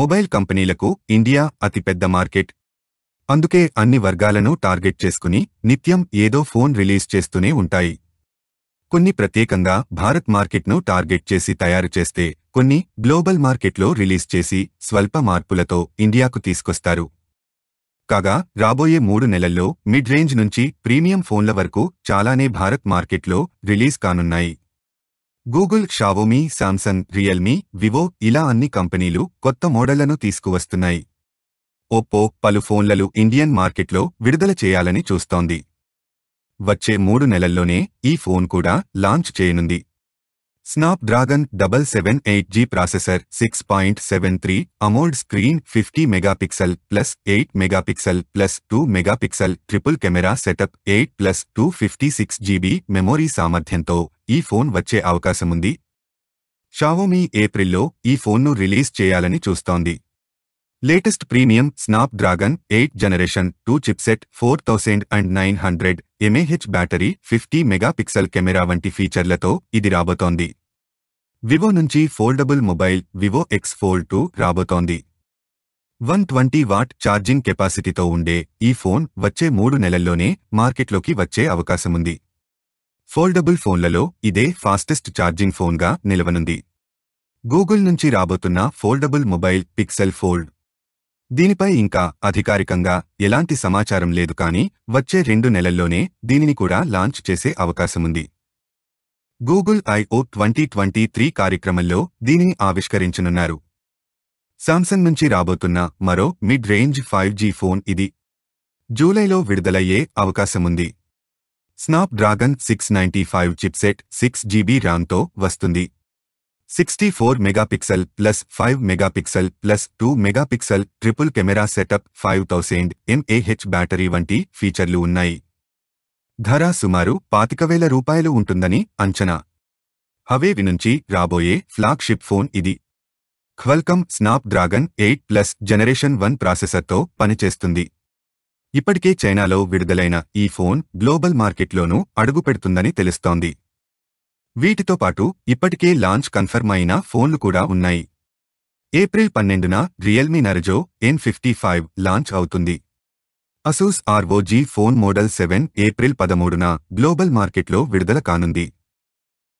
mobile కంపెనీలకు India అతిపెద్ద market అందుకే అన్ని వర్గాలను టార్గెట్ చేసుకుని నిత్యం ఏదో ఫోన్ రిలీజ్ చేస్తూనే ఉంటాయి కొన్ని ప్రత్యేకంగా భారత్ మార్కెట్ను టార్గెట్ చేసి తయారు చేస్తే కొన్ని గ్లోబల్ మార్కెట్లో రిలీజ్ చేసి స్వల్ప మార్పులతో ఇండియాకు తీసుకొస్తారు కాగా రాబోయే మూడు నెలల్లో మిడ్ రేంజ్ నుంచి ప్రీమియం ఫోన్ల వరకు చాలానే భారత్ మార్కెట్లో రిలీజ్ కానున్నాయి Google Xiaomi Samsung Realme Vivo ఇలా అన్ని కంపెనీలు కొత్త మోడళ్లను తీసుకువస్తున్నాయి ఒప్పో పలు ఫోన్లలు ఇండియన్ మార్కెట్లో విడుదల చేయాలని చూస్తోంది వచ్చే మూడు నెలల్లోనే ఈ ఫోన్ కూడా లాంచ్ చేయనుంది Snapdragon double seven eight G processor six point seven three AMOLED screen fifty megapixel plus eight megapixel plus two megapixel triple camera setup eight plus two fifty six GB memory సామర్థ్యంతో ఈ phone వచ్చే అవకాశముంది Xiaomi ఏప్రిల్లో ఈ ఫోన్ను release చేయాలని చూస్తోంది latest premium snap dragon eight generation two chipset four thousand and nine hundred mAh battery fifty megapixel camera వంటి ఫీచర్లతో ఇది రాబోతోంది వివో నుంచి foldable mobile Vivo X fold two రాబోతోంది వన్ ట్వంటీ వాట్ ఛార్జింగ్ కెపాసిటీతో ఉండే ఈ ఫోన్ వచ్చే మూడు నెలల్లోనే మార్కెట్లోకి వచ్చే అవకాశముంది ఫోల్డబుల్ ఫోన్లలో ఇదే ఫాస్టెస్ట్ ఛార్జింగ్ ఫోన్గా నిలవనుంది గూగుల్ నుంచి రాబోతున్న ఫోల్డబుల్ మొబైల్ పిక్సెల్ ఫోల్డ్ దీనిపై ఇంకా అధికారికంగా ఎలాంటి సమాచారం లేదు కానీ వచ్చే రెండు నెలల్లోనే దీనిని కూడా లాంచ్ చేసే అవకాశముంది Google IO twenty twenty three కార్యక్రమంలో దీనిని ఆవిష్కరించనున్నారు సామ్సంగ్ నుంచి రాబోతున్న మరో mid range five G phone ఇది జూలైలో విడుదలయ్యే అవకాశముంది Snapdragon six ninety five chipset six GB ర్యామ్తో వస్తుంది sixty four megapixel plus five megapixel plus two megapixel triple camera setup five thousand mAh battery వంటి ఫీచర్లు ఉన్నాయి ధర సుమారు పాతికవేల రూపాయలు ఉంటుందని అంచనా హవేవి నుంచి రాబోయే ఫ్లాగ్షిప్ ఫోన్ ఇది Qualcomm Snapdragon eight plus generation one ప్రాసెసర్తో పనిచేస్తుంది ఇప్పటికే చైనాలో విడుదలైన ఈ ఫోన్ గ్లోబల్ మార్కెట్లోనూ అడుగుపెడుతుందని తెలుస్తోంది వీటితో పాటు ఇప్పటికే లాంచ్ కన్ఫర్మ్ అయిన ఫోన్లు కూడా ఉన్నాయి ఏప్రిల్ పన్నెండున Realme Narzo N fifty five launch అవుతుంది Asus ROG phone model seven April పదమూడున గ్లోబల్ మార్కెట్లో విడుదల కానుంది